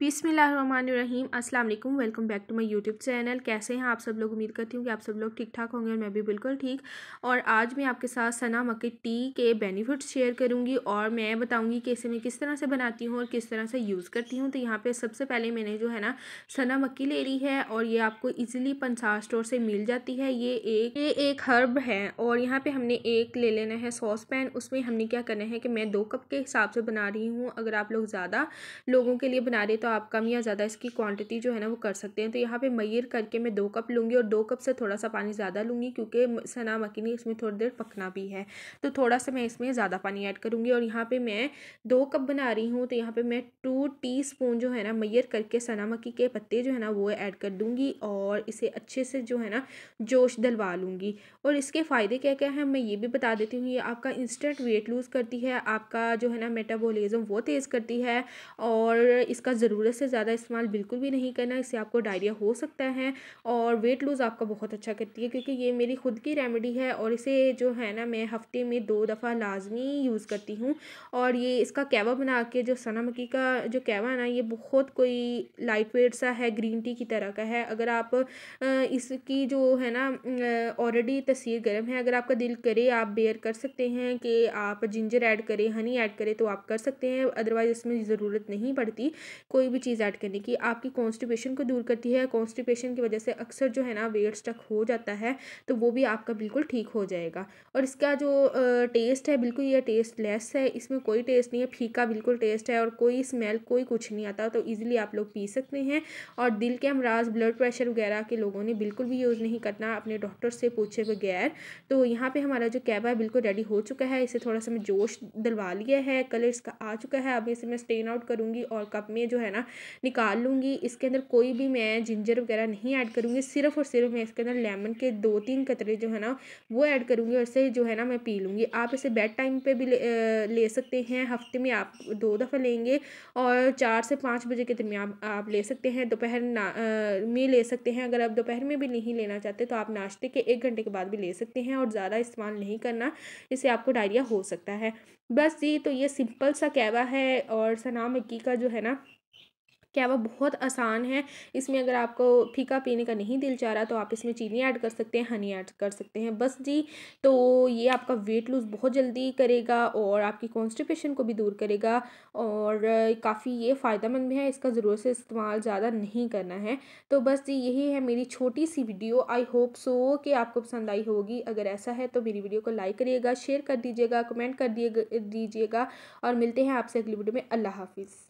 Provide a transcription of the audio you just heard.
बिसमीम अस्सलाम वालेकुम welcome back to my YouTube channel कैसे हैं आप सब लोग उम्मीद करती हूँ कि आप सब लोग ठीक ठाक होंगे और मैं भी बिल्कुल ठीक और आज मैं आपके साथ सना मक्के टी के बेनिफिट्स शेयर करूँगी और मैं बताऊँगी कि इसे मैं किस तरह से बनाती हूँ और किस तरह से यूज़ करती हूँ तो यहाँ पर सबसे पहले मैंने जो है ना सना मक्की ले ली है और ये आपको ईजिली पंसार स्टोर से मिल जाती है ये एक ये एक हर्ब है और यहाँ पर हमने एक ले लेना है सॉस पैन उसमें हमने क्या करना है कि मैं दो कप के हिसाब से बना रही हूँ अगर आप लोग ज़्यादा लोगों के लिए बना रहे तो आप कम या ज़्यादा इसकी क्वांटिटी जो है ना वो कर सकते हैं तो यहाँ पे मयर करके मैं दो कप लूँगी और दो कप से थोड़ा सा पानी ज़्यादा लूँगी क्योंकि सना मकीनी इसमें थोड़ी देर पकना भी है तो थोड़ा सा मैं इसमें ज़्यादा पानी ऐड करूँगी और यहाँ पर मैं दो कप बना रही हूँ तो यहाँ पर मैं टू टी जो है ना मैयर करके सना मक्की के पत्ते जो है ना वो ऐड कर दूँगी और इसे अच्छे से जो है ना जोश दलवा लूँगी और इसके फ़ायदे क्या क्या हैं मैं ये भी बता देती हूँ ये आपका इंस्टेंट वेट लूज़ करती है आपका जो है ना मेटाबॉलिज्म वो तेज़ करती है और इसका ज़रूर ज़रूरत से ज़्यादा इस्तेमाल बिल्कुल भी नहीं करना इससे आपको डायरिया हो सकता है और वेट लूज़ आपका बहुत अच्छा करती है क्योंकि ये मेरी खुद की रेमेडी है और इसे जो है ना मैं हफ्ते में दो दफ़ा लाजमी यूज़ करती हूँ और ये इसका कैवा बना के जो सना मकी का जो कैवा ना ये बहुत कोई लाइट वेट सा है ग्रीन टी की तरह का है अगर आप इसकी जो है ना ऑलरेडी तस्वीर गर्म है अगर आपका दिल करे आप बेयर कर सकते हैं कि आप जिंजर ऐड करें हनी ऐड करें तो आप कर सकते हैं अदरवाइज़ इसमें ज़रूरत नहीं पड़ती कोई भी चीज़ ऐड करने की आपकी कॉन्स्टिपेशन को दूर करती है कॉन्स्टिपेशन की वजह से अक्सर जो है ना वेट स्टक हो जाता है तो वो भी आपका बिल्कुल ठीक हो जाएगा और इसका जो टेस्ट है बिल्कुल ये टेस्ट लेस है इसमें कोई टेस्ट नहीं है फीका बिल्कुल टेस्ट है और कोई स्मेल कोई कुछ नहीं आता तो ईज़िली आप लोग पी सकते हैं और दिल के अमराज ब्लड प्रेशर वगैरह के लोगों ने बिल्कुल भी यूज़ नहीं करना अपने डॉक्टर से पूछे बगैर तो यहाँ पर हमारा जो कैबा है बिल्कुल रेडी हो चुका है इसे थोड़ा सा मैं जोश दिलवा लिया है कलर इसका आ चुका है अब इसे मैं स्टेन आउट करूँगी और कप में जो है ना ना निकाल लूँगी इसके अंदर कोई भी मैं जिंजर वगैरह नहीं ऐड करूँगी सिर्फ और सिर्फ मैं इसके अंदर लेमन के दो तीन कतरे जो है ना वो ऐड करूँगी और इसे जो है ना मैं पी लूँगी आप इसे बेड टाइम पर भी ले, ले सकते हैं हफ्ते में आप दो दफ़ा लेंगे और चार से पाँच बजे के दरमियान आप ले सकते हैं दोपहर में ले सकते हैं अगर आप दोपहर में भी नहीं लेना चाहते तो आप नाश्ते के एक घंटे के बाद भी ले सकते हैं और ज़्यादा इस्तेमाल नहीं करना इससे आपको डायरिया हो सकता है बस जी तो ये सिंपल सा कहवा है और सना मक्की का जो है ना कहवा बहुत आसान है इसमें अगर आपको फीका पीने का नहीं दिल चाह रहा तो आप इसमें चीनी ऐड कर सकते हैं हनी ऐड कर सकते हैं बस जी तो ये आपका वेट लूज़ बहुत जल्दी करेगा और आपकी कॉन्स्टिपेशन को भी दूर करेगा और काफ़ी ये फ़ायदेमंद भी है इसका ज़रूर से इस्तेमाल ज़्यादा नहीं करना है तो बस जी यही है मेरी छोटी सी वीडियो आई होप सो कि आपको पसंद आई होगी अगर ऐसा है तो मेरी वीडियो को लाइक करिएगा शेयर कर दीजिएगा कमेंट कर दिए दीजिएगा और मिलते हैं आपसे अगली वीडियो में अल्लाह हाफिज़